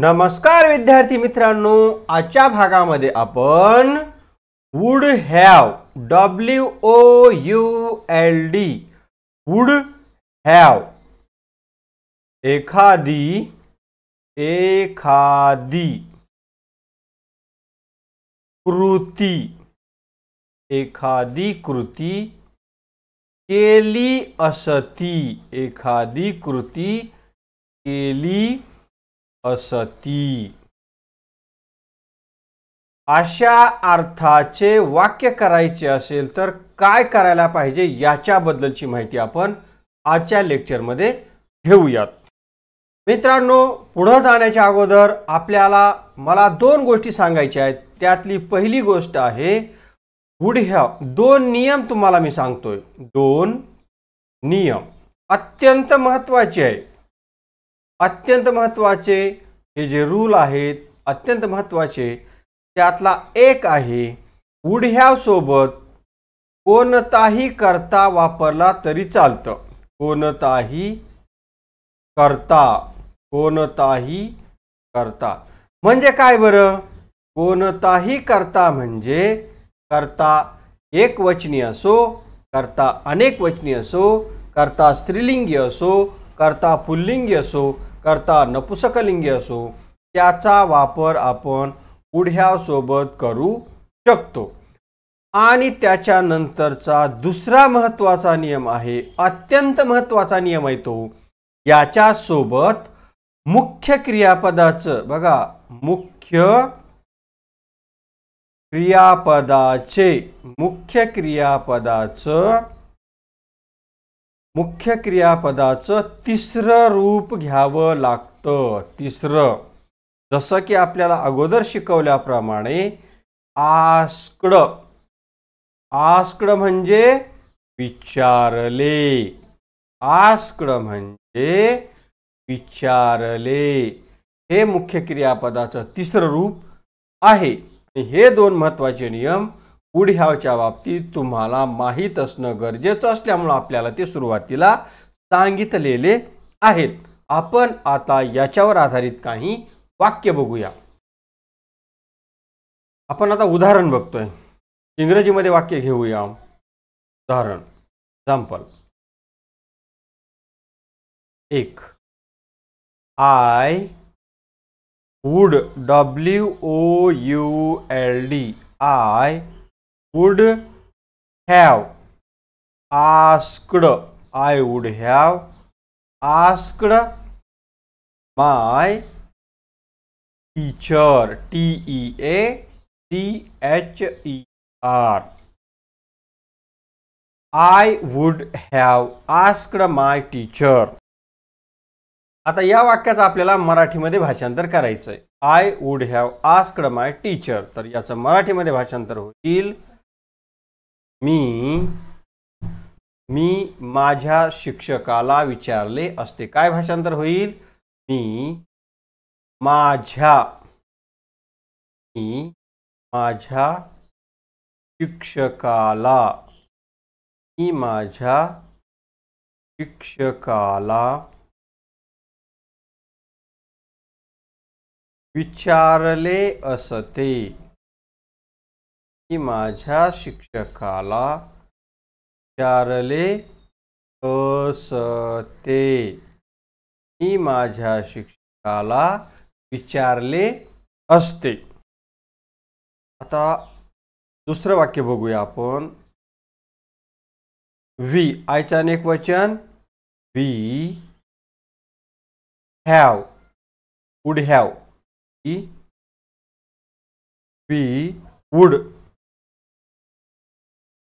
नमस्कार विद्यार्थी मित्रांनो आजच्या भागामध्ये आपण would have W O U L D would have एखादी एखादी कृती एखादी कृती केली असती एखादी कृती केली असती अशा अर्थाचे वाक्य करायचे असेल तर काय करायला पाहिजे याच्याबद्दलची माहिती आपण आजच्या लेक्चरमध्ये घेऊयात मित्रांनो पुढं जाण्याच्या अगोदर आपल्याला मला दोन गोष्टी सांगायच्या आहेत त्यातली पहिली गोष्ट आहे वुड दोन नियम तुम्हाला मी सांगतोय दोन नियम अत्यंत महत्त्वाचे आहे अत्यंत महत्त्वाचे हे जे रूल आहेत अत्यंत महत्त्वाचे त्यातला एक आहे वुड कोणताही करता वापरला तरी चालतं कोणताही करता कोणताही करता म्हणजे काय बरं कोणताही करता म्हणजे करता एक वचनी असो करता अनेक वचनी असो करता स्त्रीलिंगी असो करता पुल्लिंगी असो करता नपुसकलिंगी असो त्याचा वापर आपण पुढ्यासोबत करू शकतो आणि त्याच्यानंतरचा दुसरा महत्त्वाचा नियम आहे अत्यंत महत्त्वाचा नियम आहे तो याच्यासोबत मुख्य क्रियापदाचं बघा मुख्य क्रियापदाचे मुख्य क्रियापदाचं मुख्य क्रियापदाचं तिसरं रूप घ्यावं लागतं तिसरं जसं की आपल्याला अगोदर शिकवल्याप्रमाणे आस्कड आस्कड म्हणजे विचारले आस्कड म्हणजे विचारले हे मुख्य क्रियापदाचं तिसरं रूप आहे हे दोन महत्त्वाचे नियम पुढ बाबतीत तुम्हाला माहीत असणं गरजेचं असल्यामुळं आपल्याला ते सुरुवातीला सांगितलेले आहेत आपण आता याच्यावर आधारित काही वाक्य बघूया आपण आता उदाहरण बघतोय इंग्रजीमध्ये वाक्य घेऊया उदाहरण एक्झाम्पल एक I would W O U L D I would have asked I would have asked my teacher T E A T H E R I would have asked my teacher आता या वाक्याचं आपल्याला मराठीमध्ये भाषांतर करायचं आहे I would have asked my teacher तर याचं मराठीमध्ये भाषांतर होईल मी मी माझ्या शिक्षकाला विचारले असते काय भाषांतर होईल मी माझ्या मी माझ्या शिक्षकाला मी माझ्या शिक्षकाला विचारले असते मी माझ्या शिक्षकाला विचारले असते मी माझ्या शिक्षकाला विचारले असते आता दुसरं वाक्य बघूया आपण वी आयचं अनेक वचन we have would have we would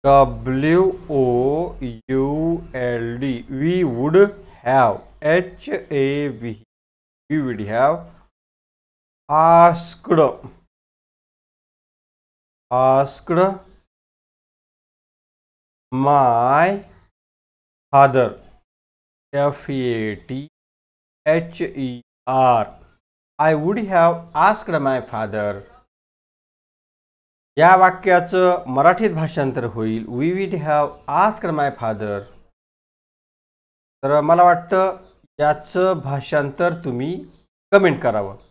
W O U L D. We would have H A V. We would have asked. Asked my father. F A T H E R. I would have asked my father या वाक्याचं मराठीत भाषांतर होईल we विड have asked my father तर मला वाटतं याचं भाषांतर तुम्ही कमेंट करावं